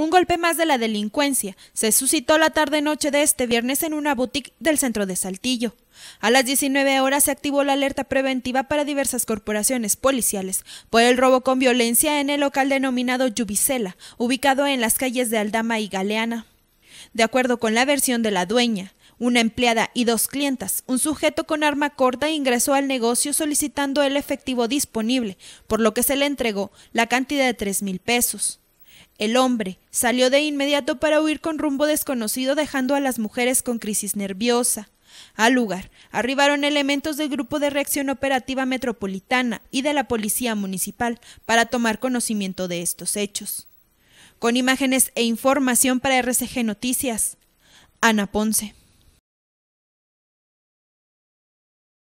Un golpe más de la delincuencia se suscitó la tarde-noche de este viernes en una boutique del centro de Saltillo. A las 19 horas se activó la alerta preventiva para diversas corporaciones policiales por el robo con violencia en el local denominado Yubicela, ubicado en las calles de Aldama y Galeana. De acuerdo con la versión de la dueña, una empleada y dos clientas, un sujeto con arma corta ingresó al negocio solicitando el efectivo disponible, por lo que se le entregó la cantidad de tres mil pesos. El hombre salió de inmediato para huir con rumbo desconocido dejando a las mujeres con crisis nerviosa. Al lugar arribaron elementos del Grupo de Reacción Operativa Metropolitana y de la Policía Municipal para tomar conocimiento de estos hechos. Con imágenes e información para RCG Noticias, Ana Ponce.